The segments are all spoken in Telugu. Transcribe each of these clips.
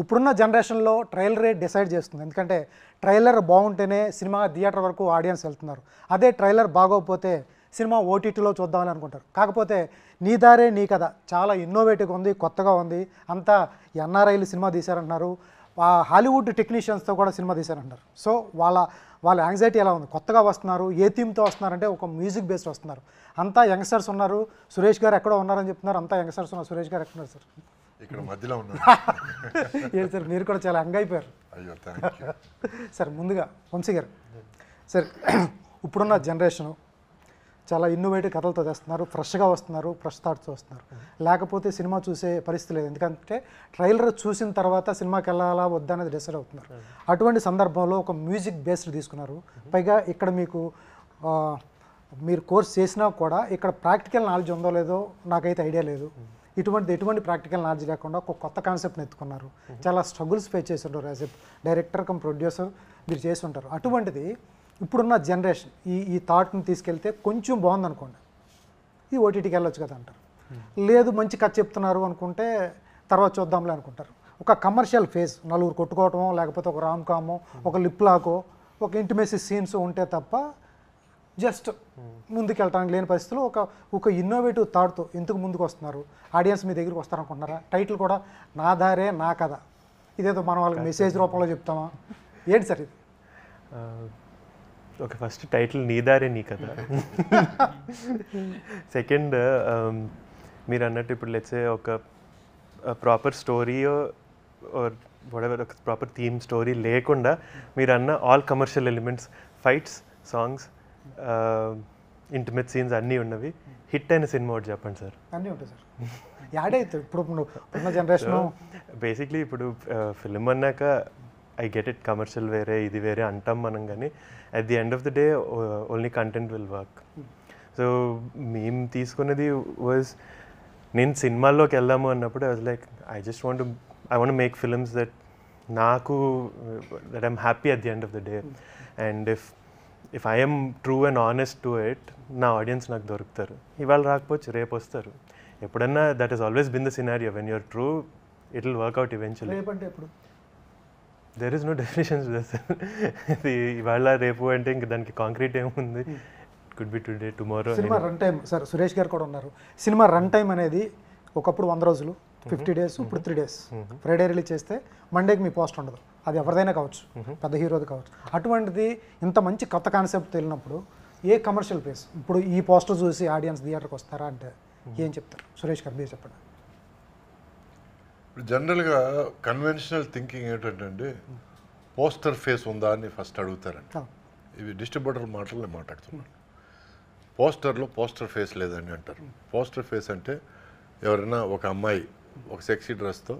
ఇప్పుడున్న జనరేషన్లో ట్రైలరే డిసైడ్ చేస్తుంది ఎందుకంటే ట్రైలర్ బాగుంటేనే సినిమా థియేటర్ వరకు ఆడియన్స్ వెళ్తున్నారు అదే ట్రైలర్ బాగోకపోతే సినిమా ఓటీటీలో చూద్దామని అనుకుంటారు కాకపోతే నీ దారే నీ కథ చాలా ఇన్నోవేటివ్గా ఉంది కొత్తగా ఉంది అంతా ఎన్ఆర్ఐలు సినిమా తీశారంటున్నారు హాలీవుడ్ టెక్నీషియన్స్తో కూడా సినిమా తీశారంటున్నారు సో వాళ్ళ వాళ్ళ యాంగ్జైటీ ఎలా ఉంది కొత్తగా వస్తున్నారు ఏ థీమ్తో వస్తున్నారంటే ఒక మ్యూజిక్ బేస్డ్ వస్తున్నారు అంతా యంగ్స్టర్స్ ఉన్నారు సురేష్ గారు ఎక్కడో ఉన్నారని చెప్తున్నారు అంతా యంగ్స్టర్స్ ఉన్నారు సురేష్ గారు ఉన్నారు సార్ ఇక్కడ మధ్యలో ఉన్నారు సార్ మీరు కూడా చాలా అంగైపోయారు అయ్యో సార్ ముందుగా వంశీ గారు సార్ ఇప్పుడున్న జనరేషను చాలా ఇన్నోవేటివ్ కథలతో తెస్తున్నారు ఫ్రెష్గా వస్తున్నారు ఫ్రెష్ థాట్స్తో వస్తున్నారు లేకపోతే సినిమా చూసే పరిస్థితి లేదు ఎందుకంటే ట్రైలర్ చూసిన తర్వాత సినిమాకి వెళ్ళాలా వద్దా అనేది డిసైడ్ అవుతున్నారు అటువంటి సందర్భంలో ఒక మ్యూజిక్ బేస్డ్ తీసుకున్నారు పైగా ఇక్కడ మీకు మీరు కోర్స్ చేసినా కూడా ఇక్కడ ప్రాక్టికల్ నాలెడ్జ్ ఉందో లేదో నాకైతే ఐడియా లేదు ఇటువంటి ఎటువంటి ప్రాక్టికల్ నాలెడ్జ్ లేకుండా ఒక కొత్త కాన్సెప్ట్ని ఎత్తుకున్నారు చాలా స్ట్రగుల్స్ ఫేస్ చేస్తుంటారు as a director cum producer మీరు చేసి ఉంటారు అటువంటిది ఇప్పుడున్న జనరేషన్ ఈ ఈ థాట్ని తీసుకెళ్తే కొంచెం బాగుందనుకోండి ఈ ఓటీటీకి వెళ్ళొచ్చు కదా అంటారు hmm. లేదు మంచి కథ చెప్తున్నారు అనుకుంటే తర్వాత చూద్దాంలే అనుకుంటారు ఒక కమర్షియల్ ఫేజ్ నలుగురు కొట్టుకోవటమో లేకపోతే ఒక రామ్ కామో ఒక లిప్లాకో ఒక ఇంటిమేసి సీన్స్ ఉంటే తప్ప జస్ట్ ముందుకెళ్ళడానికి లేని పరిస్థితులు ఒక ఒక ఇన్నోవేటివ్ థాట్తో ఎందుకు ముందుకు వస్తున్నారు ఆడియన్స్ మీ దగ్గరికి వస్తారనుకుంటున్నారా టైటిల్ కూడా నా దారే నా కథ ఇదేదో మనం వాళ్ళకి మెసేజ్ రూపంలో చెప్తామా ఏంటి సార్ ఇది uh, ఓకే ఫస్ట్ టైటిల్ నీ దారే నీ కదా సెకండ్ um, మీరు అన్నట్టు ఇప్పుడు లేచే ఒక ప్రాపర్ స్టోరీ ఆర్ ఒక ప్రాపర్ థీమ్ స్టోరీ లేకుండా మీరు అన్న all commercial elements fights songs intimate scenes అన్నీ ఉన్నవి హిట్ అయిన సినిమా ఒకటి చెప్పండి సార్ అన్నీ ఉంటాయి సార్ యాడ్ అవుతుంది ఇప్పుడు ఉన్న జనరేషన్ బేసిక్లీ ఇప్పుడు ఫిలిం అన్నాక ఐ గెట్ ఇట్ కమర్షియల్ వేరే ఇది వేరే అంటాం మనం కానీ at the end of the day only content will work so మేము తీసుకున్నది వాజ్ నేను సినిమాల్లోకి వెళ్దాము అన్నప్పుడు I was like I just want I want make films that నాకు that I'm happy at the end of the day and if if I'm true and honest to it నా ఆడియన్స్ నాకు దొరుకుతారు ఇవాళ రాకపోవచ్చు రేపు వస్తారు ఎప్పుడన్నా that is always been the scenario when you're true it will work out eventually there is no definitions ఇది ఇవాళ రేపు అంటే ఇంక దానికి కాంక్రీట్ ఏముంది could be today tomorrow cinema run time sir Suresh గారు కూడా ఉన్నారు సినిమా రన్ టైం అనేది ఒకప్పుడు వంద రోజులు ఫిఫ్టీ hmm. Days hmm. ఇప్పుడు త్రీ డేస్ ఫ్రైడే రిలీజ్ చేస్తే మండేకి మీ పోస్ట్ ఉండదు అది ఎవరిదైనా కావచ్చు పెద్ద హీరోది కావచ్చు అటువంటిది ఇంత మంచి కొత్త కాన్సెప్ట్ వెళ్ళినప్పుడు ఏ కమర్షియల్ ప్లేస్ ఇప్పుడు ఈ పోస్టర్ చూసి ఆడియన్స్ థియేటర్కి వస్తారా అంటే ఏం చెప్తారు సురేష్ గారు మీరు చెప్పండి జనరల్గా కన్వెన్షనల్ థింకింగ్ ఏంటంటే పోస్టర్ ఫేస్ ఉందా అని ఫస్ట్ అడుగుతారండి ఇవి డిస్ట్రిబ్యూటర్ మాటలు నేను మాట్లాడుతున్నాను పోస్టర్లో పోస్టర్ ఫేస్ లేదని అంటారు పోస్టర్ ఫేస్ అంటే ఎవరైనా ఒక అమ్మాయి ఒక సెక్సీ డ్రెస్తో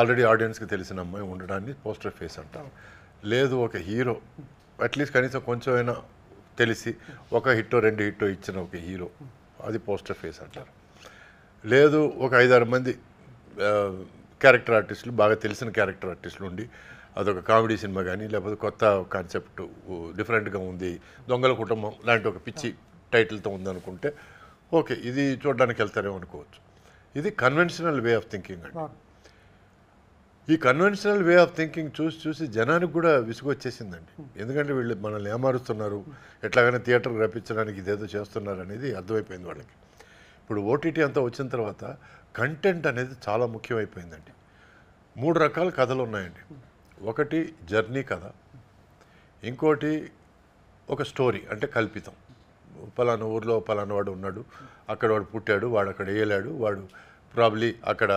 ఆల్రెడీ ఆడియన్స్కి తెలిసిన అమ్మాయి ఉండడాన్ని పోస్టర్ ఫేస్ అంటాం లేదు ఒక హీరో అట్లీస్ట్ కనీసం కొంచెం అయినా తెలిసి ఒక హిట్టో రెండు హిట్టో ఇచ్చిన ఒక హీరో అది పోస్టర్ ఫేస్ అంటారు లేదు ఒక ఐదారు మంది క్యారెక్టర్ ఆర్టిస్టులు బాగా తెలిసిన క్యారెక్టర్ ఆర్టిస్టులు ఉండి అదొక కామెడీ సినిమా కానీ లేకపోతే కొత్త కాన్సెప్ట్ డిఫరెంట్గా ఉంది దొంగల కుటుంబం లాంటి ఒక పిచ్చి టైటిల్తో ఉందనుకుంటే ఓకే ఇది చూడడానికి వెళ్తారేమో అనుకోవచ్చు ఇది కన్వెన్షనల్ వే ఆఫ్ థింకింగ్ అండి ఈ కన్వెన్షనల్ వే ఆఫ్ థింకింగ్ చూసి చూసి జనానికి కూడా విసుగొచ్చేసిందండి ఎందుకంటే వీళ్ళు మనల్ని ఏమారుస్తున్నారు ఎట్లాగైనా థియేటర్ రప్పించడానికి ఇదేదో చేస్తున్నారు అనేది అర్థమైపోయింది వాళ్ళకి ఇప్పుడు ఓటీటీ అంతా వచ్చిన తర్వాత కంటెంట్ అనేది చాలా ముఖ్యమైపోయిందండి మూడు రకాల కథలు ఉన్నాయండి ఒకటి జర్నీ కథ ఇంకోటి ఒక స్టోరీ అంటే కల్పితం పలానా ఊర్లో పలానా వాడు ఉన్నాడు అక్కడ వాడు పుట్టాడు వాడు అక్కడ వేయలేడు వాడు ప్రాబ్లీ అక్కడ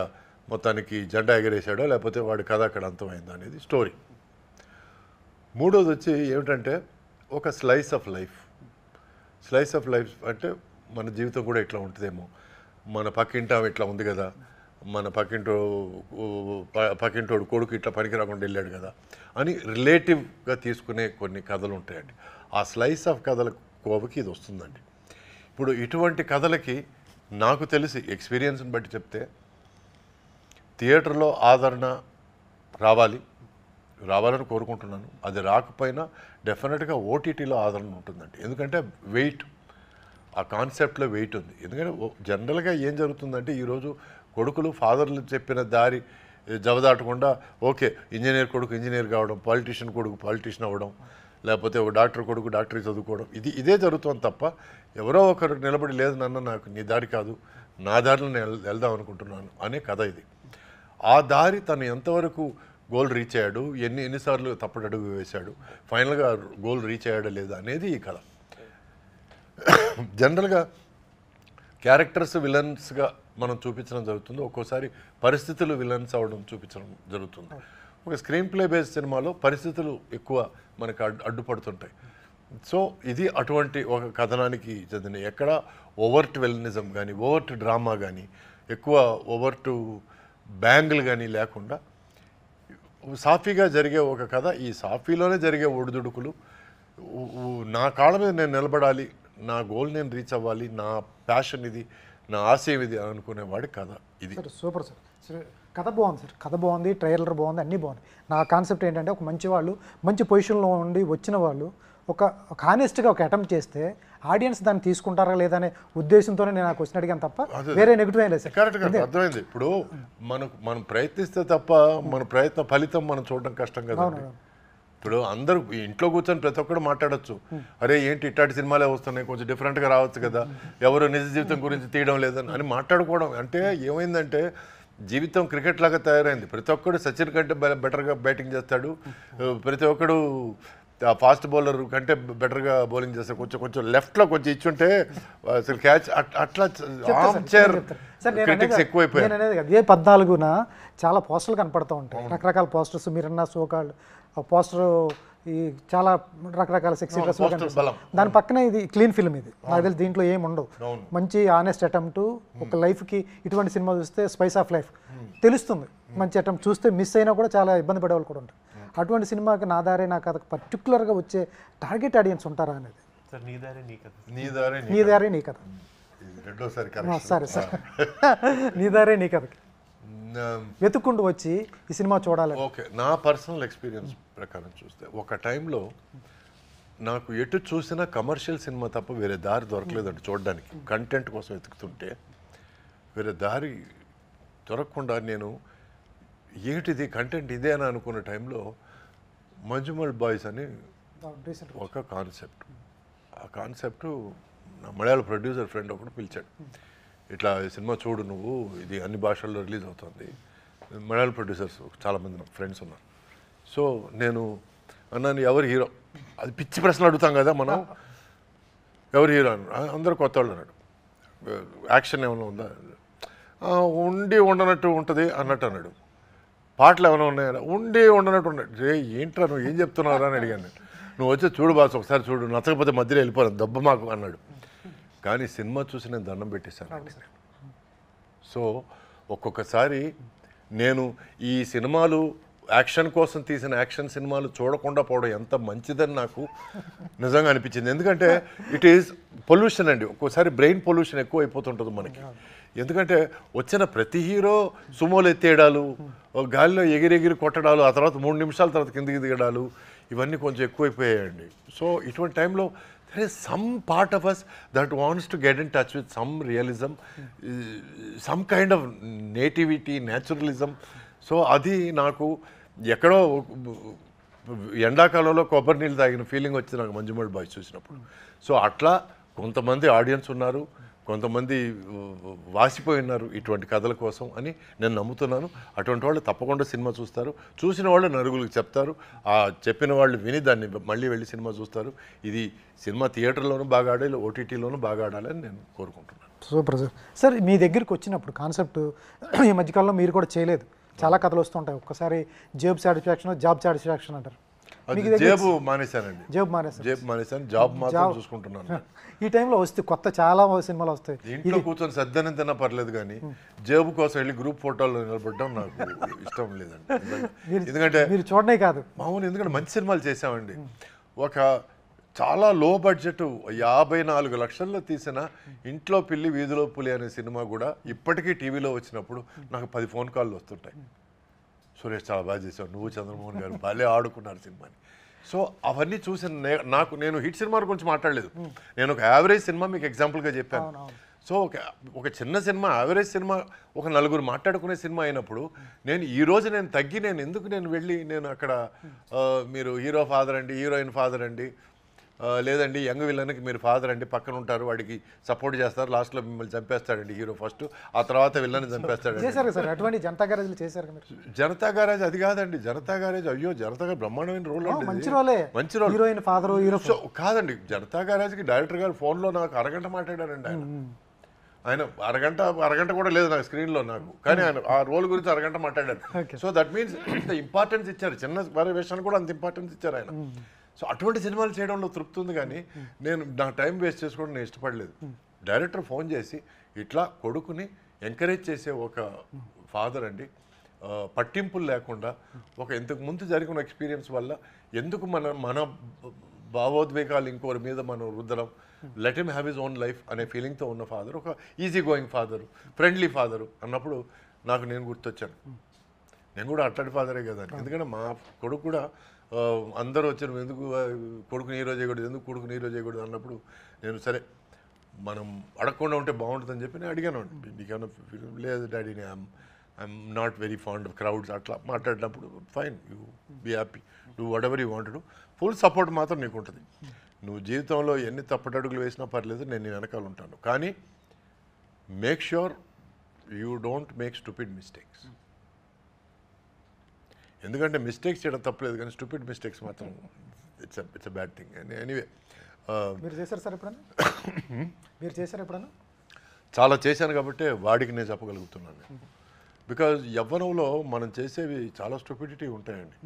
మొత్తానికి జెండా ఎగరేశాడో లేకపోతే వాడి కథ అక్కడ అంతమైందా అనేది స్టోరీ మూడోది వచ్చి ఏమిటంటే ఒక slice of life slice of life అంటే మన జీవితం కూడా ఇట్లా ఉంటుందేమో మన పక్కింటాం ఇట్లా ఉంది కదా మన పక్కింటో పక్కింటోడు కొడుకు ఇట్లా పనికి రాకుండా వెళ్ళాడు కదా అని రిలేటివ్గా తీసుకునే కొన్ని కథలు ఉంటాయండి ఆ స్లైస్ ఆఫ్ కథల కోవకి ఇది వస్తుందండి ఇప్పుడు ఇటువంటి కథలకి నాకు తెలిసి ఎక్స్పీరియన్స్ని బట్టి చెప్తే థియేటర్లో ఆదరణ రావాలి రావాలని కోరుకుంటున్నాను అది రాకపోయినా డెఫినెట్గా ఓటీటీలో ఆదరణ ఉంటుందండి ఎందుకంటే వెయిట్ ఆ కాన్సెప్ట్లో వెయిట్ ఉంది ఎందుకంటే జనరల్గా ఏం జరుగుతుందంటే ఈరోజు కొడుకులు ఫాదర్లు చెప్పిన దారి జవదాటకుండా ఓకే ఇంజనీర్ కొడుకు ఇంజనీర్ కావడం పాలిటీషియన్ కొడుకు పాలిటీషియన్ అవ్వడం లేకపోతే ఒక డాక్టర్ కొడుకు డాక్టర్ చదువుకోవడం ఇది ఇదే జరుగుతుంది తప్ప ఎవరో ఒకరు నిలబడి లేదు నన్న నాకు నీ దారి కాదు నా దారిలో నేను వెళ్దాం అనుకుంటున్నాను అనే కథ ఇది ఆ దారి తను ఎంతవరకు గోల్ రీచ్ అయ్యాడు ఎన్ని ఎన్నిసార్లు తప్పటి అడుగు వేశాడు ఫైనల్గా గోల్ రీచ్ అయ్యాడా లేదా అనేది ఈ కథ జనరల్గా క్యారెక్టర్స్ విలన్స్గా మనం చూపించడం జరుగుతుంది ఒక్కోసారి పరిస్థితులు విలన్స్ అవడం చూపించడం జరుగుతుంది ఒక స్క్రీన్ ప్లే బేస్ సినిమాలో పరిస్థితులు ఎక్కువ మనకు అడ్డుపడుతుంటాయి సో ఇది అటువంటి ఒక కథనానికి చెందిన ఎక్కడ ఓవర్ట్ వెల్నిజం కానీ ఓవర్ట్ డ్రామా కానీ ఎక్కువ ఓవర్టు బ్యాంగులు కానీ లేకుండా సాఫీగా జరిగే ఒక కథ ఈ సాఫీలోనే జరిగే ఒడిదుడుకులు నా కాళ్ళ మీద నేను నిలబడాలి నా గోల్ నేను రీచ్ అవ్వాలి నా ప్యాషన్ ఇది నా ఆశయం ఇది అనుకునేవాడి కథ ఇది సూపర్ సార్ కథ బాగుంది సార్ కథ బాగుంది ట్రైలర్ బాగుంది అన్నీ బాగుంది నా కాన్సెప్ట్ ఏంటంటే ఒక మంచి వాళ్ళు మంచి పొజిషన్లో ఉండి వచ్చిన వాళ్ళు ఒక ఒక హానెస్ట్గా ఒక అటెంప్ట్ చేస్తే ఆడియన్స్ దాన్ని తీసుకుంటారా లేదనే ఉద్దేశంతోనే నేను నాకు క్వశ్చన్ అడిగాను తప్ప వేరే నెగిటివ్ ఏం లేదు అర్థమైంది ఇప్పుడు మనకు మనం ప్రయత్నిస్తే తప్ప మన ప్రయత్న ఫలితం మనం చూడడం కష్టం కదా ఇప్పుడు అందరూ ఇంట్లో కూర్చొని ప్రతి ఒక్కరు మాట్లాడచ్చు అరే ఏంటి ఇట్లాంటి సినిమాలే వస్తున్నాయి కొంచెం డిఫరెంట్గా రావచ్చు కదా ఎవరు నిజ జీవితం గురించి తీయడం లేదని అని మాట్లాడుకోవడం అంటే ఏమైందంటే జీవితం క్రికెట్ లాగా తయారైంది ప్రతి ఒక్కడు సచిన్ కంటే బెటర్గా బ్యాటింగ్ చేస్తాడు ప్రతి ఒక్కడు ఫాస్ట్ బౌలర్ కంటే బెటర్గా బౌలింగ్ చేస్తారు కొంచెం కొంచెం లెఫ్ట్లో కొంచెం ఇచ్చుంటే అసలు క్యాచ్ అట్లా ఆర్మ్ పద్నాలుగున చాలా పోస్టర్లు కనపడుతూ ఉంటాయి రకరకాల పోస్టర్స్ మీరన్న సోకాళ్ళు పోస్టర్ ఈ చాలా రకరకాల సెక్స్ దాని పక్కనే ఇది క్లీన్ ఫిల్మ్ ఇది నాకు తెలిసి దీంట్లో ఏం ఉండవు మంచి ఆనెస్ట్ అటెంప్ట్ ఒక లైఫ్కి ఇటువంటి సినిమా చూస్తే స్పైస్ ఆఫ్ లైఫ్ తెలుస్తుంది మంచి అటెంప్ట్ చూస్తే మిస్ అయినా కూడా చాలా ఇబ్బంది పడేవాళ్ళు కూడా ఉంటారు అటువంటి సినిమాకి నా దారే నా కథకు పర్టికులర్గా వచ్చే టార్గెట్ ఆడియన్స్ ఉంటారా అనేది నీ నీ కథ నీ నీ రెండోసారి సరే సార్ నీ నీ కథకి వెతుక్కుంటూ వచ్చి ఈ సినిమా చూడాలి ఓకే నా పర్సనల్ ఎక్స్పీరియన్స్ ప్రకారం చూస్తే ఒక టైంలో నాకు ఎటు చూసినా కమర్షియల్ సినిమా తప్ప వేరే దారి దొరకలేదండి చూడడానికి కంటెంట్ కోసం వెతుకుతుంటే వేరే దారి దొరకకుండా నేను ఏంటిది కంటెంట్ ఇదే అని అనుకున్న టైంలో మంజుమల్ బాయ్స్ అని ఒక కాన్సెప్ట్ ఆ కాన్సెప్ట్ నా మలయాళ ప్రొడ్యూసర్ ఫ్రెండ్ ఒకడు పిలిచాడు ఇట్లా సినిమా చూడు నువ్వు ఇది అన్ని భాషల్లో రిలీజ్ అవుతుంది మలయాళ ప్రొడ్యూసర్స్ చాలామంది నా ఫ్రెండ్స్ ఉన్నారు సో నేను అన్నాను ఎవరు హీరో అది పిచ్చి ప్రశ్నలు అడుగుతాం కదా మనం ఎవరు హీరో అందరూ కొత్త వాళ్ళు అన్నాడు యాక్షన్ ఏమైనా ఉందా ఉండి ఉండనట్టు ఉంటుంది అన్నట్టు అన్నాడు పాటలు ఏమైనా ఉన్నాయని ఉండి ఉండనట్టు ఉండే ఏంట్రా నువ్వు ఏం చెప్తున్నావురా అని అడిగాను నువ్వు వచ్చి చూడు బాస్ ఒకసారి చూడు నచ్చకపోతే మధ్యలో వెళ్ళిపోయాను దెబ్బ మాకు అన్నాడు కానీ సినిమా చూసి నేను దండం పెట్టేశాను సో ఒక్కొక్కసారి నేను ఈ సినిమాలు యాక్షన్ కోసం తీసిన యాక్షన్ సినిమాలు చూడకుండా పోవడం ఎంత మంచిదని నాకు నిజంగా అనిపించింది ఎందుకంటే ఇట్ ఈస్ పొల్యూషన్ అండి ఒక్కోసారి బ్రెయిన్ పొల్యూషన్ ఎక్కువ అయిపోతుంటుంది మనకి ఎందుకంటే వచ్చిన ప్రతి హీరో సుమోలు ఎత్తేయడాలు గాలిలో ఎగిరెగిరి కొట్టడాలు ఆ తర్వాత మూడు నిమిషాల తర్వాత కిందికి దిగడాలు ఇవన్నీ కొంచెం ఎక్కువైపోయాయండి సో ఇటువంటి టైంలో there some part of us that wants to get in touch with some realism some kind of nativity naturalism so అది నాకు ఎక్కడో ఎండాకాలంలో కొబ్బరి నీళ్ళు తాగిన ఫీలింగ్ వచ్చింది నాకు మంజుమూడి బాయ్ చూసినప్పుడు సో అట్లా కొంతమంది ఆడియన్స్ ఉన్నారు కొంతమంది వాసిపోయి ఉన్నారు ఇటువంటి కథల కోసం అని నేను నమ్ముతున్నాను అటువంటి వాళ్ళు తప్పకుండా సినిమా చూస్తారు చూసిన వాళ్ళు నరుగులకు చెప్తారు ఆ చెప్పిన వాళ్ళు విని దాన్ని మళ్ళీ వెళ్ళి సినిమా చూస్తారు ఇది సినిమా థియేటర్లోనూ బాగా ఆడాలి ఓటీటీలోనూ బాగా ఆడాలని నేను కోరుకుంటున్నాను సూపర్ సార్ సార్ మీ దగ్గరికి వచ్చినప్పుడు కాన్సెప్ట్ ఈ మధ్యకాలంలో మీరు కూడా చేయలేదు చాలా కథలు వస్తుంటాయి ఒక్కసారి జేబు సాటిస్ఫాక్షన్ జాబ్ సాటిస్ఫాక్షన్ అంటారు జేబు మానేశానండి జేబు మానేశాను జేబు మానేశాను జాబ్ మాత్రం చూసుకుంటున్నాను ఈ టైంలో వస్తే కొత్త చాలా సినిమాలు వస్తాయి ఇంట్లో కూర్చొని సద్దనం తిన్నా పర్లేదు కానీ జేబు కోసం వెళ్ళి గ్రూప్ ఫోటోలు నిలబడడం నాకు ఇష్టం లేదండి ఎందుకంటే మీరు చూడనే కాదు మామూలు ఎందుకంటే మంచి సినిమాలు చేసామండి ఒక చాలా లో బడ్జెట్ యాభై నాలుగు లక్షల్లో తీసిన ఇంట్లో పిల్లి వీధిలో పులి అనే సినిమా కూడా ఇప్పటికీ టీవీలో వచ్చినప్పుడు నాకు పది ఫోన్ కాల్లు వస్తుంటాయి సురేష్ చాలా బాగా చేసావు నువ్వు చంద్రమోహన్ గారు భలే ఆడుకున్నారు సినిమాని సో అవన్నీ చూసిన నాకు నేను హిట్ సినిమా గురించి మాట్లాడలేదు నేను ఒక యావరేజ్ సినిమా మీకు ఎగ్జాంపుల్గా చెప్పాను సో ఒక ఒక చిన్న సినిమా యావరేజ్ సినిమా ఒక నలుగురు మాట్లాడుకునే సినిమా అయినప్పుడు నేను ఈ రోజు నేను తగ్గి నేను ఎందుకు నేను వెళ్ళి నేను అక్కడ మీరు హీరో ఫాదర్ అండి హీరోయిన్ ఫాదర్ అండి లేదండి యంగ్ విలన్కి మీరు ఫాదర్ అండి పక్కన ఉంటారు వాడికి సపోర్ట్ చేస్తారు లాస్ట్లో మిమ్మల్ని చంపేస్తాడండి హీరో ఫస్ట్ ఆ తర్వాత విలన్ చంపేస్తాడు చేశారు అటువంటి జనతా గ్యారేజ్లు చేశారు జనతా గ్యారేజ్ అది కాదండి జనతా గ్యారేజ్ అయ్యో జనతా గారు బ్రహ్మాండమైన రోల్ మంచి రోలే మంచి రోల్ హీరోయిన్ ఫాదర్ హీరో కాదండి జనతా గ్యారేజ్కి డైరెక్టర్ గారు ఫోన్లో నాకు అరగంట మాట్లాడారండి ఆయన ఆయన అరగంట అరగంట కూడా లేదు నాకు స్క్రీన్లో నాకు కానీ ఆయన ఆ రోల్ గురించి అరగంట మాట్లాడారు సో దట్ మీన్స్ ఇంత ఇంపార్టెన్స్ ఇచ్చారు చిన్న వేషానికి కూడా అంత ఇంపార్టెన్స్ ఇచ్చారు ఆయన సో అటువంటి సినిమాలు చేయడంలో తృప్తి ఉంది కానీ నేను నా టైం వేస్ట్ చేసుకోవడం నేను ఇష్టపడలేదు డైరెక్టర్ ఫోన్ చేసి ఇట్లా కొడుకుని ఎంకరేజ్ చేసే ఒక ఫాదర్ అండి పట్టింపులు లేకుండా ఒక ఇంతకు ముందు జరిగిన ఎక్స్పీరియన్స్ వల్ల ఎందుకు మన మన భావోద్వేగాలు ఇంకోరి మీద మనం రుద్దడం let him have his own life అనే ఫీలింగ్తో ఉన్న ఫాదర్ ఒక easy going father friendly father అన్నప్పుడు నాకు నేను గుర్తొచ్చాను నేను కూడా అట్లాంటి ఫాదరే కదా ఎందుకంటే మా కొడుకు కూడా అందరూ వచ్చారు ఎందుకు కొడుకుని ఈరోజు చేయకూడదు ఎందుకు కొడుకుని ఈరోజు చేయకూడదు అన్నప్పుడు నేను సరే మనం అడగకుండా ఉంటే బాగుంటుందని చెప్పి నేను అడిగాను నీకేమన్నా లేదు daddy I'm I'm not very fond of crowds అట్లా మాట్లాడినప్పుడు ఫైన్ యూ బీ హ్యాపీ నువ్వు whatever you wanted full support మాత్రం నీకు ఉంటుంది నువ్వు జీవితంలో ఎన్ని తప్పటడుగులు వేసినా పర్లేదు నేను వెనకాల ఉంటాను కానీ make sure you don't make stupid mistakes ఎందుకంటే మిస్టేక్స్ చేయడం తప్పలేదు కానీ స్టూపిడ్ మిస్టేక్స్ మాత్రం it's it's bad thing anyway మీరు చేశారు సార్ ఎప్పుడన్నా మీరు చేశారు ఎప్పుడన్నా చాలా చేశాను కాబట్టి వాడికి నేను చెప్పగలుగుతున్నాను బికాజ్ యవ్వనంలో మనం చేసేవి చాలా స్టూపిడిటీ ఉంటాయండి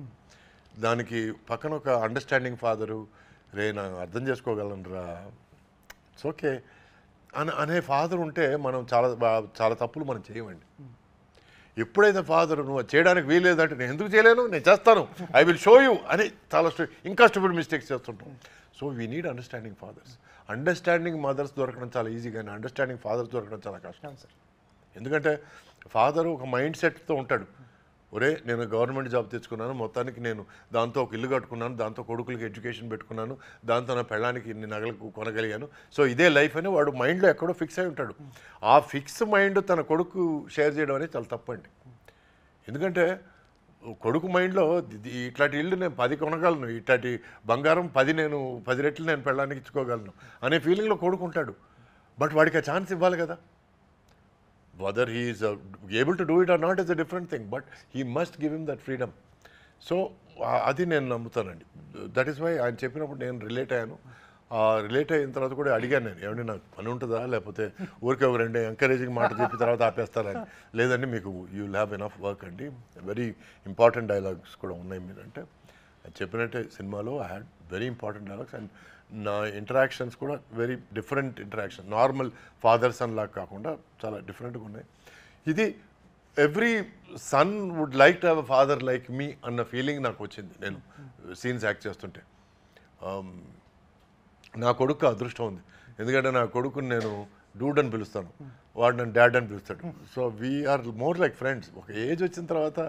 దానికి పక్కన ఒక అండర్స్టాండింగ్ ఫాదరు రే నా అర్థం చేసుకోగలనురా ఇట్స్ ఓకే అని అనే ఫాదర్ ఉంటే మనం చాలా చాలా తప్పులు మనం చేయమండి ఎప్పుడైతే ఫాదర్ నువ్వు చేయడానికి వీల్లేదంటే నేను ఎందుకు చేయలేను నేను చేస్తాను ఐ విల్ షో యూ అని చాలా ఇంకా స్టూపిడ్ మిస్టేక్స్ చేస్తుంటాం so we need understanding fathers understanding mothers దొరకడం చాలా ఈజీ కానీ అండర్స్టాండింగ్ ఫాదర్స్ దొరకడం చాలా కష్టం సార్ ఎందుకంటే ఫాదర్ ఒక మైండ్ సెట్తో ఉంటాడు ఒరే నేను గవర్నమెంట్ జాబ్ తెచ్చుకున్నాను మొత్తానికి నేను దాంతో ఒక ఇల్లు కట్టుకున్నాను దాంతో కొడుకులకి ఎడ్యుకేషన్ పెట్టుకున్నాను దాంతో నా పెళ్ళానికి ఇన్ని నగలకు కొనగలిగాను సో ఇదే లైఫ్ అని వాడు మైండ్లో ఎక్కడో ఫిక్స్ అయి ఉంటాడు ఆ ఫిక్స్ మైండ్ తన కొడుకు షేర్ చేయడం అనేది చాలా తప్పండి ఎందుకంటే కొడుకు మైండ్లో ఇట్లాంటి ఇల్లు నేను పది కొనగలను ఇట్లాంటి బంగారం పది నేను పది రెట్లు నేను పెళ్ళానికి ఇచ్చుకోగలను అనే ఫీలింగ్లో కొడుకుంటాడు బట్ వాడికి ఆ ఛాన్స్ ఇవ్వాలి కదా whether he is uh, able to do it or not is a different thing, but he must give him that freedom. So అది నేను నమ్ముతానండి దట్ ఈస్ వై ఆయన చెప్పినప్పుడు నేను రిలేట్ అయ్యాను రిలేట్ అయిన తర్వాత కూడా అడిగాను నేను ఏమండి నాకు పని ఉంటుందా లేకపోతే ఊరికే ఒక రెండు ఎంకరేజింగ్ మాట చెప్పిన తర్వాత ఆపేస్తారని లేదండి మీకు you will have enough work అండి వెరీ ఇంపార్టెంట్ డైలాగ్స్ కూడా ఉన్నాయి మీరంటే చెప్పినట్టే సినిమాలో I had very important dialogues and నా ఇంటరాక్షన్స్ కూడా very different interaction normal father son లాగా కాకుండా చాలా డిఫరెంట్గా ఉన్నాయి ఇది every son would like to have a father like me అన్న ఫీలింగ్ నాకు వచ్చింది నేను సీన్స్ యాక్ట్ చేస్తుంటే um, నా కొడుకు అదృష్టం ఉంది ఎందుకంటే నా కొడుకుని నేను డూడ్ అని పిలుస్తాను వాడు నన్ను డాడ్ అని పిలుస్తాడు so we're more like friends ఒక ఏజ్ వచ్చిన తర్వాత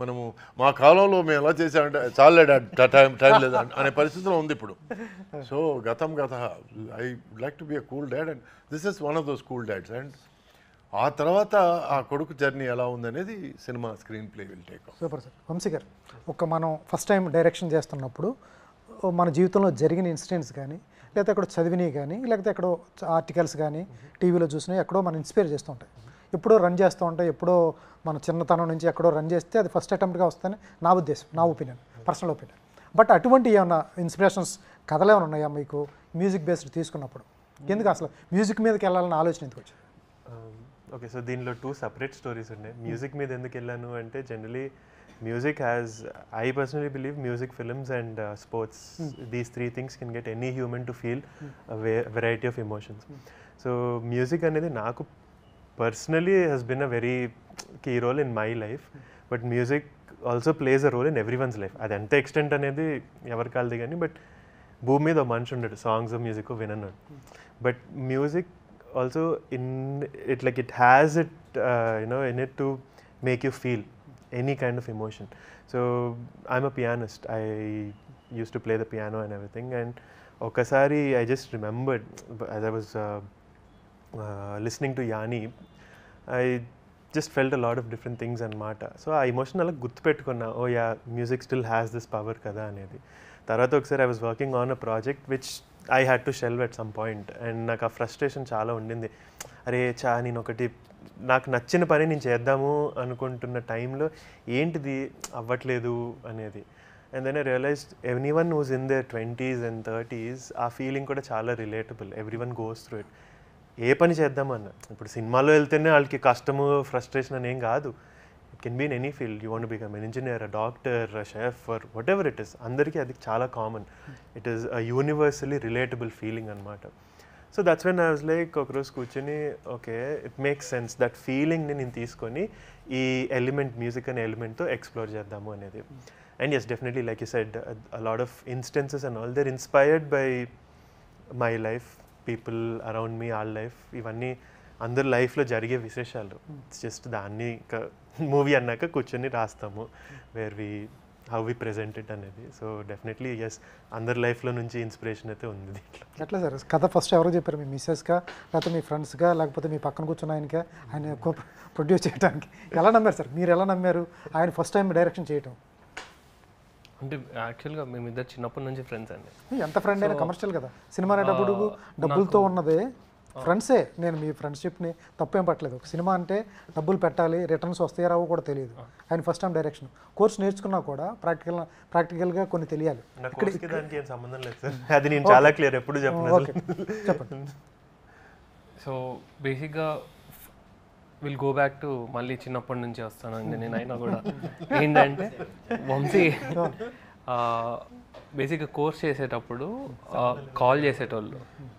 మనము మా కాలంలో మేము ఎలా చేసామంటే చాలేడా టైం టైం లేదా అనే పరిస్థితిలో ఉంది ఇప్పుడు సో గతం గత I like to be a cool dad and this is one of those cool dads and ఆ తర్వాత ఆ కొడుకు జర్నీ ఎలా ఉందనేది cinema screenplay will take super sir Vamshi గారు ఒక మనం ఫస్ట్ టైం డైరెక్షన్ చేస్తున్నప్పుడు మన జీవితంలో జరిగిన ఇన్సిడెంట్స్ కానీ లేకపోతే అక్కడ చదివినవి కానీ లేకపోతే ఎక్కడో ఆర్టికల్స్ కానీ టీవీలో చూసినవి ఎక్కడో మనం ఇన్స్పైర్ చేస్తుంటాయి ఎప్పుడో రన్ చేస్తూ ఉంటాయి ఎప్పుడో మన చిన్నతనం నుంచి ఎక్కడో రన్ చేస్తే అది ఫస్ట్ అటెంప్ట్గా వస్తేనే నా ఉద్దేశం నా ఒపీనియన్ పర్సనల్ ఒపీనియన్ బట్ అటువంటి ఏమైనా ఇన్స్పిరేషన్స్ కథలు ఏమైనా ఉన్నాయా మీకు మ్యూజిక్ బేస్డ్ తీసుకున్నప్పుడు ఎందుకు అసలు మ్యూజిక్ మీదకి వెళ్ళాలని ఆలోచన ఎందుకు వచ్చింది ఓకే um, సో దీనిలో టూ సపరేట్ స్టోరీస్ ఉన్నాయి మ్యూజిక్ మీద ఎందుకు వెళ్ళాను అంటే generally music has I personally believe music films and sports these three things can get any human to feel variety of emotions so music అనేది నాకు personally has been a very key role in my life, but music also plays a role in everyone's life. At the extent, but the songs and music. But music also, in it like it has it uh, you know in it to make you feel any kind of emotion. So, I'm a pianist, I used to play the piano and everything. And Okasari, I just remembered as I was. Uh, listening to any I just felt a lot of different things అనమాట సో ఆ ఇమోషన్ అలా గుర్తుపెట్టుకున్నా oh yeah music still has this power కదా అనేది తర్వాత ఒకసారి I was working on a project which I had to shelve at some point and నాకు ఆ ఫ్రస్ట్రేషన్ చాలా ఉండింది అరే చా నేను ఒకటి నాకు నచ్చిన పని నేను చేద్దాము అనుకుంటున్న టైంలో ఏంటిది అవ్వట్లేదు అనేది and then I realise everyone who's in their twenties and thirties ఆ ఫీలింగ్ కూడా చాలా relatable everyone goes through it ఏ పని చేద్దామన్నా ఇప్పుడు సినిమాలో వెళ్తేనే వాళ్ళకి కష్టము ఫ్రస్ట్రేషన్ అని ఏం కాదు it can be in any field you want become an engineer doctor chef for whatever it is అందరికీ అది చాలా common it is a universally relatable feeling అనమాట so that's when I was like ఒకరోజు కూర్చొని okay it makes sense that ఫీలింగ్ని నేను తీసుకొని ఈ ఎలిమెంట్ మ్యూజిక్ అనే ఎలిమెంట్తో ఎక్స్ప్లోర్ చేద్దాము అనేది and yes definitely like you said lot of instances and all they're inspired by my life people around me all life ఇవన్నీ అందరి లైఫ్లో జరిగే విశేషాలు జస్ట్ దాన్ని మూవీ అన్నాక కూర్చొని రాస్తాము where we how we present it అనేది సో డెఫినెట్లీ ఎస్ అందరి లైఫ్లో నుంచి ఇన్స్పిరేషన్ అయితే ఉంది దీంట్లో ఎట్లా సార్ కథ ఫస్ట్ ఎవరో చెప్పారు మీ మిస్సెస్గా లేకపోతే మీ ఫ్రెండ్స్గా లేకపోతే మీ పక్కన కూర్చున్న ఆయనకి ఆయన ప్రొడ్యూస్ చేయడానికి ఎలా నమ్మారు సార్ మీరు ఎలా నమ్మారు ఆయన ఫస్ట్ టైం డైరెక్షన్ చేయటం అంటే యాక్చువల్గా మేము ఇద్దరు చిన్నప్పటి నుంచి ఫ్రెండ్స్ అండి ఎంత ఫ్రెండ్ అయినా కమర్షియల్ కదా సినిమా అనేటప్పుడు డబ్బులతో ఉన్నదే ఫ్రెండ్సే నేను మీ ఫ్రెండ్షిప్ని తప్పేం పట్టలేదు ఒక సినిమా అంటే డబ్బులు పెట్టాలి రిటర్న్స్ వస్తాయో రావో కూడా తెలియదు ఆయన ఫస్ట్ టైం డైరెక్షన్ కోర్స్ నేర్చుకున్నా కూడా ప్రాక్టికల్ ప్రాక్టికల్గా కొన్ని తెలియాలి సంబంధం లేదు సార్ అది నేను చాలా క్లియర్ ఎప్పుడు చెప్పండి సో బేసిక్గా విల్ గో బ్యాక్ టు మళ్ళీ చిన్నప్పటి నుంచి వస్తానండి నేను అయినా కూడా ఏంటంటే వంశీ బేసిక్గా కోర్స్ చేసేటప్పుడు కాల్ చేసేటోళ్ళు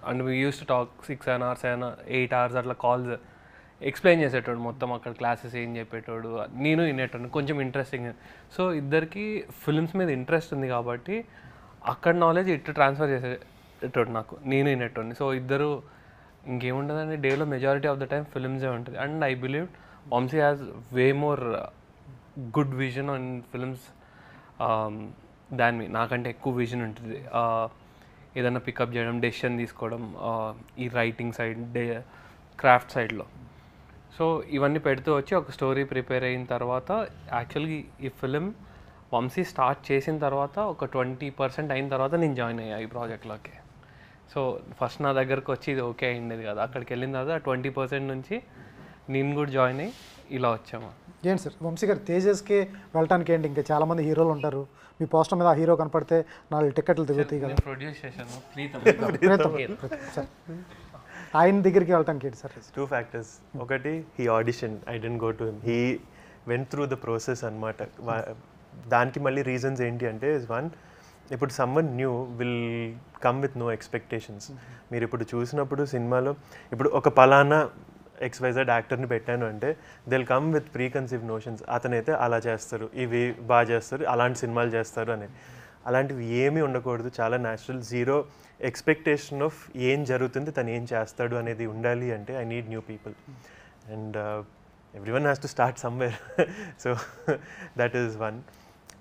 and we use to talk six and hours అయినా ఎయిట్ అవర్స్ అట్లా కాల్స్ ఎక్స్ప్లెయిన్ చేసేటోడు మొత్తం అక్కడ క్లాసెస్ ఏం చెప్పేటోడు నేను వినేటోడు కొంచెం ఇంట్రెస్టింగ్ సో ఇద్దరికి ఫిల్మ్స్ మీద ఇంట్రెస్ట్ ఉంది కాబట్టి అక్కడ నాలెడ్జ్ ఇట్టు ట్రాన్స్ఫర్ చేసేటోడు నాకు నేను వినేటోడిని సో ఇద్దరు ఇంకేముండదండి డేలో మెజారిటీ ఆఫ్ ద టైం ఫిల్మ్సే ఉంటుంది and I believe Vamshi has way more good vision on films దాని నాకంటే ఎక్కువ విజన్ ఉంటుంది ఏదైనా పికప్ చేయడం డెసిషన్ తీసుకోవడం uh, ఈ రైటింగ్ సైడ్ డే క్రాఫ్ట్ సైడ్లో సో ఇవన్నీ పెడుతూ వచ్చి ఒక స్టోరీ ప్రిపేర్ అయిన తర్వాత యాక్చువల్గా ఈ ఫిలిం వంశీ స్టార్ట్ చేసిన తర్వాత ఒక ట్వంటీ పర్సెంట్ అయిన తర్వాత నేను జాయిన్ అయ్యా ఈ ప్రాజెక్ట్లోకి సో ఫస్ట్ నా దగ్గరకు వచ్చి ఇది ఓకే అయిండేది కదా అక్కడికి వెళ్ళిన తర్వాత ట్వంటీ పర్సెంట్ నుంచి నేను కూడా జాయిన్ అయ్యి ఇలా వచ్చాము ఏంటి సార్ వంశీ గారు తేజస్కి వెళ్ళటానికి ఏంటి ఇంకా చాలామంది హీరోలు ఉంటారు మీ పోస్టర్ మీద హీరో కనపడితే నాలుగు టికెట్లు దిగుతాయి కదా ప్రొడ్యూస్ చేశాను ఆయన దగ్గరికి వెళ్ళటానికి ఏంటి సార్ టూ ఫ్యాక్టర్స్ ఒకటి he audition I didn't go to he went through the process అనమాట దానికి మళ్ళీ రీజన్స్ ఏంటి అంటే ఇస్ వన్ ఇప్పుడు someone new will come with no expectations మీరు ఇప్పుడు చూసినప్పుడు సినిమాలో ఇప్పుడు ఒక పలానా ఎక్స్వైజెడ్ యాక్టర్ని పెట్టాను అంటే they'll come with preconceived notions అతనైతే అలా చేస్తారు ఇవి బాగా చేస్తారు అలాంటి సినిమాలు చేస్తారు అని అలాంటివి ఏమీ ఉండకూడదు చాలా న్యాచురల్ జీరో ఎక్స్పెక్టేషన్ ఆఫ్ ఏం జరుగుతుంది తను ఏం చేస్తాడు అనేది ఉండాలి అంటే I need new people and everyone has to start somewhere so that is one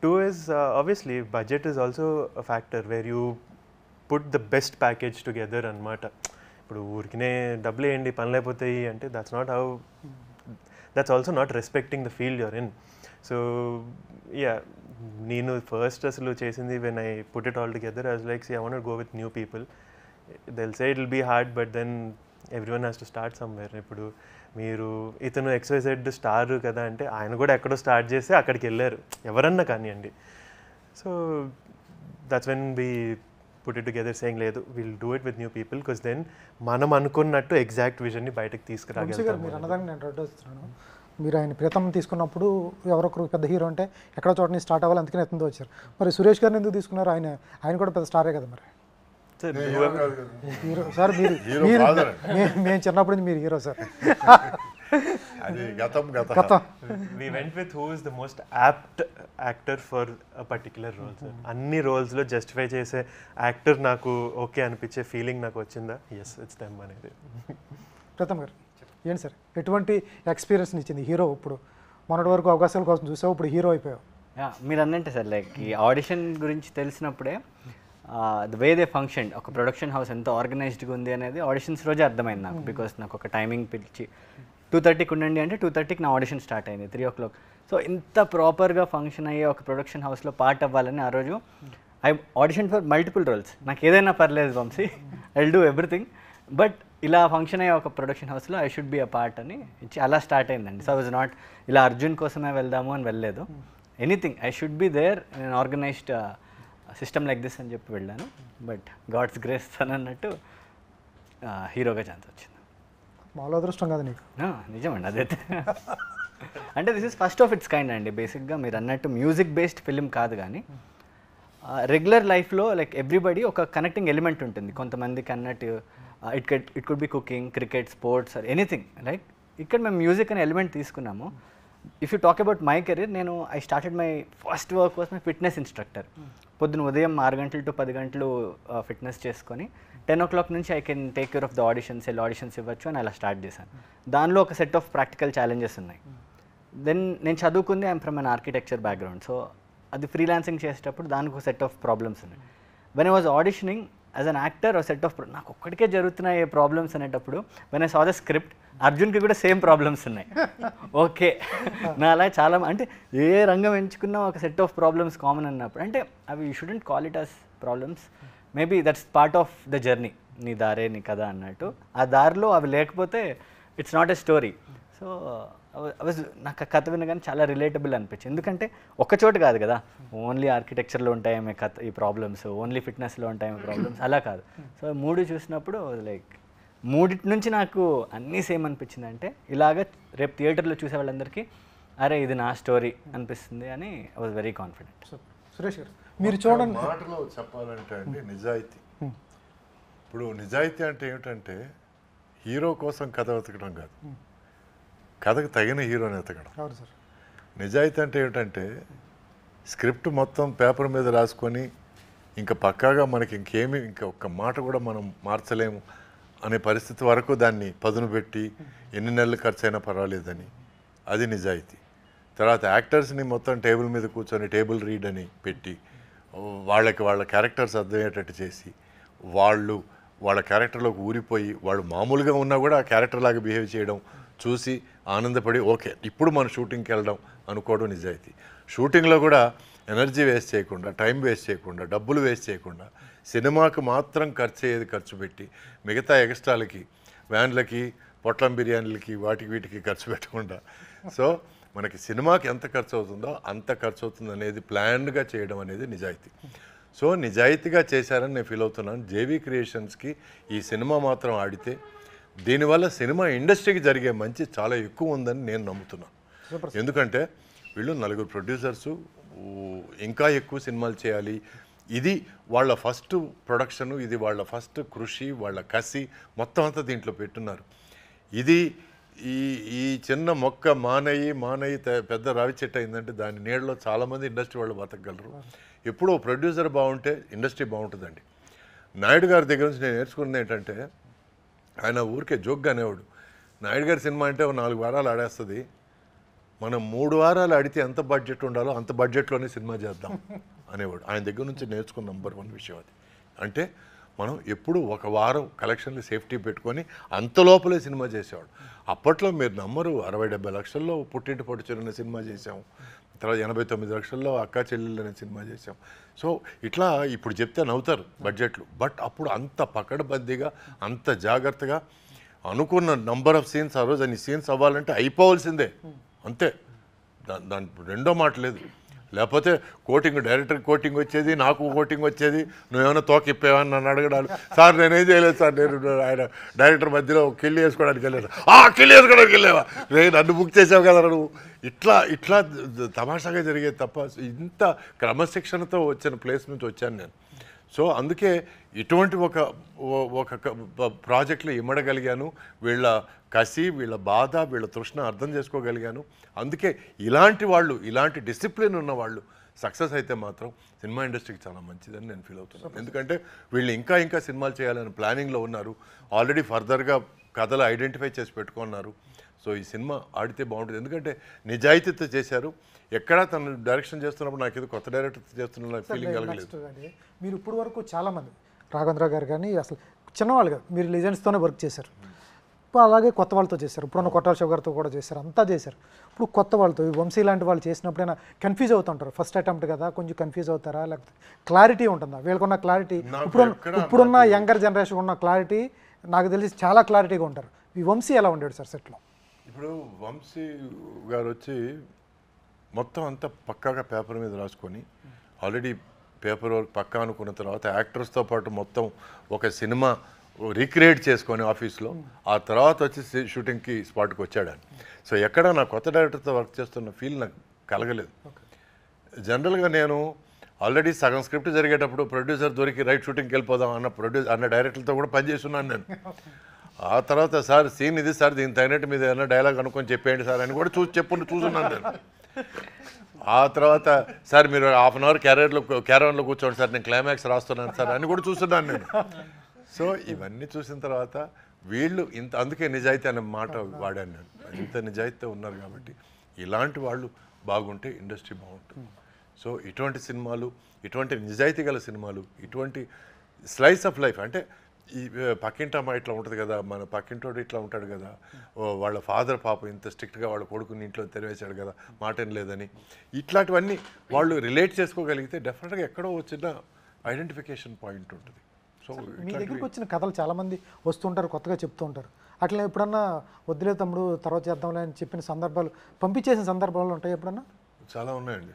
Two is uh, obviously budget is also a factor where you put the best package together అనమాట ఇప్పుడు ఊరికినే డబ్బులు వేయండి పని లేకపోతాయి అంటే that's not how that's also not respecting the field you're in so yeah నేను ఫస్ట్ అసలు చేసింది when I put it all together as like see I want go with new people they'll say it will be hard but then everyone has to start somewhere ఇప్పుడు మీరు ఇతను ఎక్స్వైజెడ్ స్టార్ కదా అంటే ఆయన కూడా ఎక్కడో స్టార్ట్ చేసి అక్కడికి వెళ్ళారు ఎవరన్నా కానివ్వండి so that's when we put it together saying లేదు will do it with new people because then మనం అనుకున్నట్టు ఎగ్జాక్ట్ విజన్ని బయటకు తీసుకురాగలుగుతాను మీరు నేను మీరు ఆయన ప్రీతం తీసుకున్నప్పుడు ఎవరొకరు పెద్ద హీరో అంటే ఎక్కడో చోటని స్టార్ట్ అవ్వాలి అందుకని ఎత్తుందో వచ్చారు మరి సురేష్ గారిని ఎందుకు తీసుకున్నారు ఆయన ఆయన కూడా పెద్ద స్టారే కదా మరి హీరో సార్ మీరు మేము చిన్నప్పటి నుంచి మీరు హీరో సార్ అన్ని రోల్స్ గతం went with the most apt actor for అన్ని రోల్స్లో జస్టిఫై చేసే యాక్టర్ నాకు ఓకే అనిపించే ఫీలింగ్ నాకు వచ్చిందా ఎస్ ఇట్స్ దెమ్ అనేది ప్రథమ్ గారు ఏంటి సార్ ఎటువంటి ఎక్స్పీరియన్స్ ఇచ్చింది హీరో ఇప్పుడు మొన్నటి వరకు అవకాశాల కోసం చూసావు ఇప్పుడు హీరో అయిపోయావు మీరు అన్నంటే సార్ లైక్ ఈ ఆడిషన్ గురించి తెలిసినప్పుడే ద వే దే ఫంక్షన్ ఒక ప్రొడక్షన్ హౌస్ ఎంత ఆర్గనైజ్డ్గా ఉంది అనేది ఆడిషన్స్ రోజే అర్థమైంది నాకు బికాస్ నాకు ఒక టైమింగ్ పిలిచి టూ థర్టీకి ఉండండి అంటే టూ థర్టీకి నా ఆడిషన్ స్టార్ట్ అయింది త్రీ ఓ క్లాక్ సో ఇంత ప్రాపర్గా ఫంక్షన్ అయ్యే ఒక ప్రొడక్షన్ హౌస్లో పార్ట్ అవ్వాలని ఆ రోజు I audition for multiple roles నాకు ఏదైనా పర్లేదు Vamshi I do everything but ఇలా ఫంక్షన్ అయ్యే ఒక ప్రొడక్షన్ హౌస్లో I should be a part అని ఇచ్చి అలా స్టార్ట్ అయిందండి సో ఇస్ నాట్ ఇలా అర్జున్ కోసమే వెళ్దాము అని వెళ్ళలేదు anything I should be there in organised system like this అని చెప్పి వెళ్ళాను బట్ గాడ్స్ గ్రేస్ అని అన్నట్టు హీరోగా ఛాన్స్ వచ్చింది మాలో అదృష్టం కాదు నీకు నిజమండి అదైతే అంటే this is first of its kind అండి బేసిక్గా మీరు అన్నట్టు మ్యూజిక్ బేస్డ్ ఫిలిం కాదు కానీ రెగ్యులర్ లైఫ్లో లైక్ ఎవ్రీబడి ఒక కనెక్టింగ్ ఎలిమెంట్ ఉంటుంది కొంతమందికి అన్నట్టు it can it could be cooking cricket sports or anything right ఇక్కడ మేము మ్యూజిక్ అనే ఎలిమెంట్ తీసుకున్నాము if you talk about my career నేను I started my first work was my fitness instructor పొద్దున్న ఉదయం ఆరు గంటలు టు పది గంటలు ఫిట్నెస్ చేసుకొని టెన్ ఓ క్లాక్ నుంచి I can take care of the auditions ఎలా ఆడిషన్స్ ఇవ్వచ్చు అని అలా స్టార్ట్ చేశాను దానిలో ఒక సెట్ ఆఫ్ ప్రాక్టికల్ ఛాలెంజెస్ ఉన్నాయి దెన్ నేను చదువుకుంది I'm from an architecture background so అది ఫ్రీలాన్సింగ్ చేసేటప్పుడు దానికి ఒక సెట్ ఆఫ్ ప్రాబ్లమ్స్ ఉన్నాయి when I was auditioning as an actor ఒక సెట్ ఆఫ్ నాకు ఒక్కడికే జరుగుతున్నాయి ప్రాబ్లమ్స్ అనేటప్పుడు when I saw the script అర్జున్కి కూడా సేమ్ ప్రాబ్లమ్స్ ఉన్నాయి ఓకే నా అలా చాలా అంటే ఏ రంగం ఎంచుకున్నా ఒక సెట్ ఆఫ్ ప్రాబ్లమ్స్ కామన్ అన్నప్పుడు అంటే అవి you shouldn't call problems maybe that's part of the journey నీ దారే నీ కథ అన్నట్టు ఆ దారిలో అవి లేకపోతే it's not a story so నాకు కథ వినగానే చాలా రిలేటబుల్ అనిపించింది ఎందుకంటే ఒక చోట కాదు కదా ఓన్లీ ఆర్కిటెక్చర్లో ఉంటాయేమే కథ ఈ ప్రాబ్లమ్స్ ఓన్లీ ఫిట్నెస్లో ఉంటాయేమే ప్రాబ్లమ్స్ అలా కాదు సో మూడు చూసినప్పుడు లైక్ మూడిటి నుంచి నాకు అన్నీ సేమ్ అనిపించింది అంటే ఇలాగ రేపు థియేటర్లో చూసే వాళ్ళందరికీ అరే ఇది నా స్టోరీ అనిపిస్తుంది అని I was very confident Suresh garu మీరు చూడండి మాటలో చెప్పాలంటే అండి నిజాయితీ ఇప్పుడు నిజాయితీ అంటే ఏమిటంటే హీరో కోసం కథ వెతకడం కాదు కథకు తగిన హీరోని వెతకడం అవును సార్ నిజాయితీ అంటే ఏమిటంటే స్క్రిప్ట్ మొత్తం పేపర్ మీద రాసుకొని ఇంకా పక్కాగా మనకి ఇంకేమి ఇంకా ఒక్క మాట కూడా మనం మార్చలేము అనే పరిస్థితి వరకు దాన్ని పదును పెట్టి ఎన్ని నెలలు ఖర్చు అయినా పర్వాలేదని అది నిజాయితీ తర్వాత యాక్టర్స్ని మొత్తం టేబుల్ మీద కూర్చొని టేబుల్ రీడ్ అని పెట్టి వాళ్ళకి వాళ్ళ క్యారెక్టర్స్ అర్థమయ్యేటట్టు చేసి వాళ్ళు వాళ్ళ క్యారెక్టర్లోకి ఊరిపోయి వాళ్ళు మామూలుగా ఉన్నా కూడా ఆ క్యారెక్టర్ లాగా బిహేవ్ చేయడం చూసి ఆనందపడి ఓకే ఇప్పుడు మనం షూటింగ్కి వెళ్ళడం అనుకోవడం నిజాయితీ షూటింగ్లో కూడా ఎనర్జీ వేస్ట్ చేయకుండా టైం వేస్ట్ చేయకుండా డబ్బులు వేస్ట్ చేయకుండా సినిమాకు మాత్రం ఖర్చు అయ్యేది ఖర్చు పెట్టి మిగతా ఎగస్ట్రాలకి వ్యాన్లకి పొట్లం బిర్యానీలకి వాటికి వీటికి ఖర్చు పెట్టకుండా సో మనకి సినిమాకి ఎంత ఖర్చు అవుతుందో అంత ఖర్చు అవుతుంది అనేది ప్లాన్డ్గా చేయడం అనేది నిజాయితీ సో నిజాయితీగా చేశారని నేను ఫీల్ అవుతున్నాను జేవీ క్రియేషన్స్కి ఈ సినిమా మాత్రం ఆడితే దీనివల్ల సినిమా ఇండస్ట్రీకి జరిగే మంచి చాలా ఎక్కువ ఉందని నేను నమ్ముతున్నాను ఎందుకంటే వీళ్ళు నలుగురు ప్రొడ్యూసర్సు ఇంకా ఎక్కువ సినిమాలు చేయాలి ఇది వాళ్ళ ఫస్ట్ ప్రొడక్షను ఇది వాళ్ళ ఫస్ట్ కృషి వాళ్ళ కసి మొత్తం అంతా దీంట్లో పెట్టున్నారు ఇది ఈ ఈ చిన్న మొక్క మానయ్యి మానయ్యి పెద్ద రావి చెట్టు అయిందంటే దాని నీడలో చాలామంది ఇండస్ట్రీ వాళ్ళు బతకగలరు ఎప్పుడో ప్రొడ్యూసర్ బాగుంటే ఇండస్ట్రీ బాగుంటుందండి నాయుడు గారి దగ్గర నుంచి నేను నేర్చుకున్నది ఏంటంటే ఆయన ఊరికే జోక్గా అనేవాడు నాయుడు గారి సినిమా అంటే నాలుగు వారాలు ఆడేస్తుంది మనం మూడు వారాలు ఆడితే ఎంత బడ్జెట్ ఉండాలో అంత బడ్జెట్లోనే సినిమా చేద్దాం అనేవాడు ఆయన దగ్గర నుంచి నేర్చుకున్న నంబర్ వన్ విషయం అది అంటే మనం ఎప్పుడు ఒక వారం కలెక్షన్లు సేఫ్టీ పెట్టుకొని అంత లోపలే సినిమా చేసేవాడు అప్పట్లో మీరు నమ్మరు అరవై డెబ్బై లక్షల్లో పుట్టింటి పొడిచిన సినిమా చేసాం తర్వాత ఎనభై తొమ్మిది లక్షల్లో అక్క చెల్లెళ్ళు అనే సినిమా చేసాం సో ఇట్లా ఇప్పుడు చెప్తే నవ్వుతారు బడ్జెట్లు బట్ అప్పుడు అంత పకడబద్దీగా అంత జాగ్రత్తగా అనుకున్న నంబర్ ఆఫ్ సీన్స్ ఆ రోజు అన్ని సీన్స్ అవ్వాలంటే అయిపోవాల్సిందే అంతే దాని రెండో మాట లేదు లేకపోతే కోటింగ్ డైరెక్టర్ కోటింగ్ వచ్చేది నాకు కోటింగ్ వచ్చేది నువ్వేమైనా తోకిప్పేవని నన్ను అడగడాలు సార్ నేనేం చేయలేదు సార్ నేను ఆయన డైరెక్టర్ మధ్యలో కిళ్ళి వేసుకోవడానికి వెళ్ళాను ఆ కిళ్ళి వేసుకోవడానికి వెళ్ళావా నేను నన్ను బుక్ చేసావు కదా నువ్వు ఇట్లా ఇట్లా తమాషాగా జరిగేది తప్ప ఇంత క్రమశిక్షణతో వచ్చిన ప్లేస్ నుంచి వచ్చాను నేను సో అందుకే ఇటువంటి ఒక ఒక ప్రాజెక్టులు ఇమ్మడగలిగాను వీళ్ళ కసి వీళ్ళ బాధ వీళ్ళ తృష్ణ అర్థం చేసుకోగలిగాను అందుకే ఇలాంటి వాళ్ళు ఇలాంటి డిసిప్లిన్ ఉన్న వాళ్ళు సక్సెస్ అయితే మాత్రం సినిమా ఇండస్ట్రీకి చాలా మంచిదని నేను ఫీల్ అవుతున్నాను ఎందుకంటే వీళ్ళు ఇంకా ఇంకా సినిమాలు చేయాలని ప్లానింగ్లో ఉన్నారు ఆల్రెడీ ఫర్దర్గా కథలు ఐడెంటిఫై చేసి పెట్టుకున్నారు సో ఈ సినిమా ఆడితే బాగుంటుంది ఎందుకంటే నిజాయితీతో చేశారు ఎక్కడా తను డైరెక్షన్ చేస్తున్నప్పుడు నాకు ఏదో కొత్త డైరెక్టర్ చేస్తున్న ఫీలింగ్ కలగలేదు మీరు ఇప్పుడు వరకు చాలామంది రాఘవేంద్ర గారు కానీ అసలు చిన్నవాళ్ళు కాదు మీరు లెజెండ్స్తోనే వర్క్ చేశారు అలాగే కొత్త వాళ్ళతో చేశారు ఇప్పుడున్న కొట్టాల గారితో కూడా చేశారు అంతా చేశారు ఇప్పుడు కొత్త వాళ్ళతో ఈ వంశీ లాంటి వాళ్ళు చేసినప్పుడైనా కన్ఫ్యూజ్ అవుతుంటారు ఫస్ట్ అటెంప్ట్ కదా కొంచెం కన్ఫ్యూజ్ అవుతారా లేకపోతే క్లారిటీ ఉంటుందా వీళ్ళకున్న క్లారిటీ ఇప్పుడు ఇప్పుడున్న యంగర్ జనరేషన్ ఉన్న క్లారిటీ నాకు తెలిసి చాలా క్లారిటీగా ఉంటారు ఈ వంశీ ఎలా ఉండేది సార్ సెట్లో ఇప్పుడు వంశీ గారు వచ్చి మొత్తం అంతా పక్కాగా పేపర్ మీద రాసుకొని ఆల్రెడీ పేపర్ వర్క్ పక్కా అనుకున్న తర్వాత యాక్టర్స్తో పాటు మొత్తం ఒక సినిమా రీక్రియేట్ చేసుకొని ఆఫీస్లో ఆ తర్వాత వచ్చి షూటింగ్కి స్పాట్కి వచ్చాడని సో ఎక్కడ నా కొత్త డైరెక్టర్తో వర్క్ చేస్తున్న ఫీల్ నాకు కలగలేదు జనరల్గా నేను ఆల్రెడీ సగం స్క్రిప్ట్ జరిగేటప్పుడు ప్రొడ్యూసర్ దొరికి రైట్ షూటింగ్కి వెళ్ళిపోదాం అన్న ప్రొడ్యూసర్ అన్న డైరెక్టర్తో కూడా పనిచేస్తున్నాను నేను ఆ తర్వాత సార్ సీన్ ఇది సార్ దీని తగినట్టు మీద ఏదైనా డైలాగ్ అనుకొని చెప్పేయండి సార్ అని కూడా చూసి చెప్పు చూస్తున్నాను నేను ఆ తర్వాత సార్ మీరు హాఫ్ అన్ అవర్ క్యారెట్లో క్యారెన్లో కూర్చోండి సార్ నేను క్లైమాక్స్ రాస్తున్నాను సార్ అని కూడా చూస్తున్నాను నేను సో ఇవన్నీ చూసిన తర్వాత వీళ్ళు ఇంత అందుకే నిజాయితీ అనే మాట వాడాను నేను ఇంత నిజాయితీ ఉన్నారు కాబట్టి ఇలాంటి వాళ్ళు బాగుంటే ఇండస్ట్రీ బాగుంటుంది సో ఇటువంటి సినిమాలు ఇటువంటి నిజాయితీ గల సినిమాలు ఇటువంటి స్లైస్ ఆఫ్ లైఫ్ అంటే ఈ పక్కింటి అమ్మాయి ఇట్లా ఉంటుంది కదా మన పక్కింటోడు ఇట్లా ఉంటాడు కదా వాళ్ళ ఫాదర్ పాప ఇంత స్ట్రిక్ట్గా వాళ్ళ కొడుకుని ఇంట్లో తెరవేశాడు కదా ఏం లేదని ఇట్లాంటివన్నీ వాళ్ళు రిలేట్ చేసుకోగలిగితే డెఫినెట్గా ఎక్కడో వచ్చిన ఐడెంటిఫికేషన్ పాయింట్ ఉంటుంది సో మీ దగ్గరికి వచ్చిన కథలు చాలామంది వస్తుంటారు కొత్తగా చెప్తూ ఉంటారు అట్లా ఎప్పుడన్నా వద్దులే తమ్ముడు తర్వాత చేద్దాంలే అని చెప్పిన సందర్భాలు పంపించేసిన సందర్భాలు ఉంటాయి ఎప్పుడన్నా చాలా ఉన్నాయండి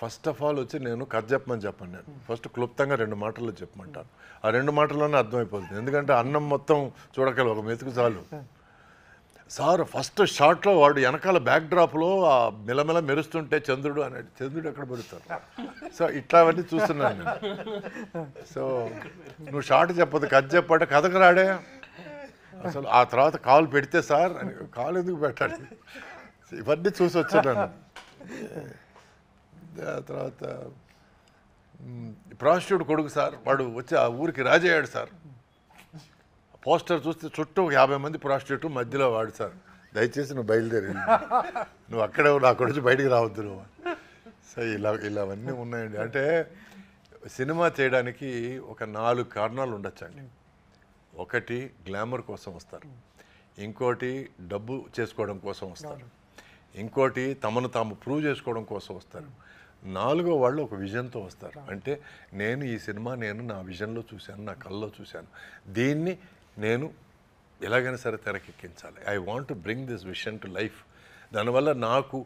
ఫస్ట్ ఆఫ్ ఆల్ వచ్చి నేను కథ చెప్పమని చెప్పండి నేను ఫస్ట్ క్లుప్తంగా రెండు మాటల్లో చెప్పమంటాను ఆ రెండు మాటల్లోనే అర్థమైపోతుంది ఎందుకంటే అన్నం మొత్తం చూడగల ఒక మెతుకు చాలు సార్ ఫస్ట్ షాట్లో వాడు వెనకాల బ్యాక్ డ్రాప్లో ఆ మిలమిల మెరుస్తుంటే చంద్రుడు అనేది చంద్రుడు ఎక్కడ పెడతారు సో ఇట్లావన్నీ చూస్తున్నాను నేను సో నువ్వు షార్ట్ చెప్పదు కథ చెప్పాడు కథకు రాడే అసలు ఆ తర్వాత కాల్ పెడితే సార్ కాల్ ఎందుకు పెట్టాలి ఇవన్నీ చూసి వచ్చాను తర్వాత ప్రాన్స్టిట్యూట్ కొడుకు సార్ వాడు వచ్చి ఆ ఊరికి రాజయ్యాడు సార్ పోస్టర్ చూస్తే చుట్టూ యాభై మంది ప్రాస్టిట్యూట్ మధ్యలో వాడు సార్ దయచేసి నువ్వు బయలుదేరి నువ్వు అక్కడే నా నుంచి బయటికి రావద్దు నువ్వు సో ఇలా ఇలావన్నీ ఉన్నాయండి అంటే సినిమా చేయడానికి ఒక నాలుగు కారణాలు ఉండొచ్చండి ఒకటి గ్లామర్ కోసం వస్తారు ఇంకోటి డబ్బు చేసుకోవడం కోసం వస్తారు ఇంకోటి తమను తాము ప్రూవ్ చేసుకోవడం కోసం వస్తారు నాలుగో వాళ్ళు ఒక విజన్తో వస్తారు అంటే నేను ఈ సినిమా నేను నా విజన్లో చూశాను నా కళ్ళలో చూశాను దీన్ని నేను ఎలాగైనా సరే తెరకెక్కించాలి I want to bring this vision to life దానివల్ల నాకు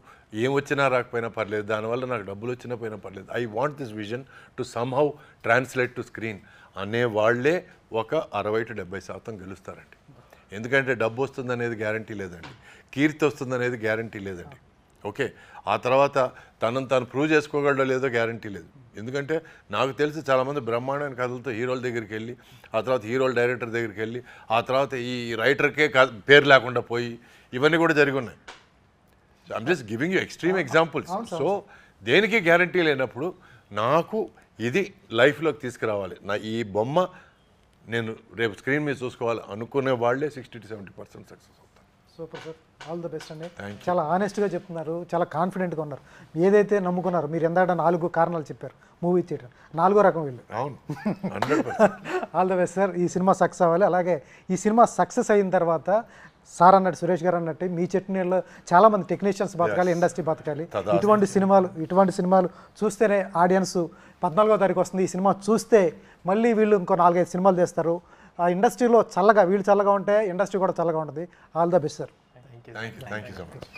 ఏం వచ్చినా రాకపోయినా పర్లేదు దానివల్ల నాకు డబ్బులు వచ్చినా పోయినా పర్లేదు I want this vision to somehow translate to screen అనే వాళ్ళే ఒక అరవై టు డెబ్బై శాతం గెలుస్తారండి ఎందుకంటే డబ్బు వస్తుందనేది గ్యారంటీ లేదండి కీర్తి వస్తుందనేది గ్యారంటీ లేదండి ఓకే ఆ తర్వాత తనను తాను ప్రూవ్ చేసుకోగలడో లేదో గ్యారంటీ లేదు ఎందుకంటే నాకు తెలిసి చాలామంది బ్రహ్మాండమైన కథలతో హీరోల దగ్గరికి వెళ్ళి ఆ తర్వాత హీరోల డైరెక్టర్ దగ్గరికి వెళ్ళి ఆ తర్వాత ఈ రైటర్కే పేరు లేకుండా పోయి ఇవన్నీ కూడా జరిగి ఉన్నాయి I'm just giving you extreme examples so దేనికి గ్యారంటీ లేనప్పుడు నాకు ఇది లైఫ్లోకి తీసుకురావాలి నా ఈ బొమ్మ నేను రేపు స్క్రీన్ మీద చూసుకోవాలి అనుకునే వాళ్ళే sixty to seventy percent success super sir all the best అండి చాలా ఆనెస్ట్గా చెప్తున్నారు చాలా కాన్ఫిడెంట్గా ఉన్నారు ఏదైతే నమ్ముకున్నారు మీరు ఎందాక నాలుగు కారణాలు చెప్పారు మూవీ థియేటర్ నాలుగో రకం వీళ్ళు అవును ఆల్ ద బెస్ట్ సార్ ఈ సినిమా సక్సెస్ అవ్వాలి అలాగే ఈ సినిమా సక్సెస్ అయిన తర్వాత సార్ అన్నట్టు సురేష్ గారు అన్నట్టు మీ చట్నీలో చాలా మంది టెక్నీషియన్స్ బతకాలి ఇండస్ట్రీ బతకాలి ఇటువంటి సినిమాలు ఇటువంటి సినిమాలు చూస్తేనే ఆడియన్స్ పద్నాలుగో తారీఖు వస్తుంది ఈ సినిమా చూస్తే మళ్ళీ వీళ్ళు ఇంకో నాలుగైదు సినిమాలు తీస్తారు ఆ ఇండస్ట్రీలో చల్లగా వీళ్ళు చల్లగా ఉంటే ఇండస్ట్రీ కూడా చల్లగా ఉంటుంది all the best sir thank you thank you so much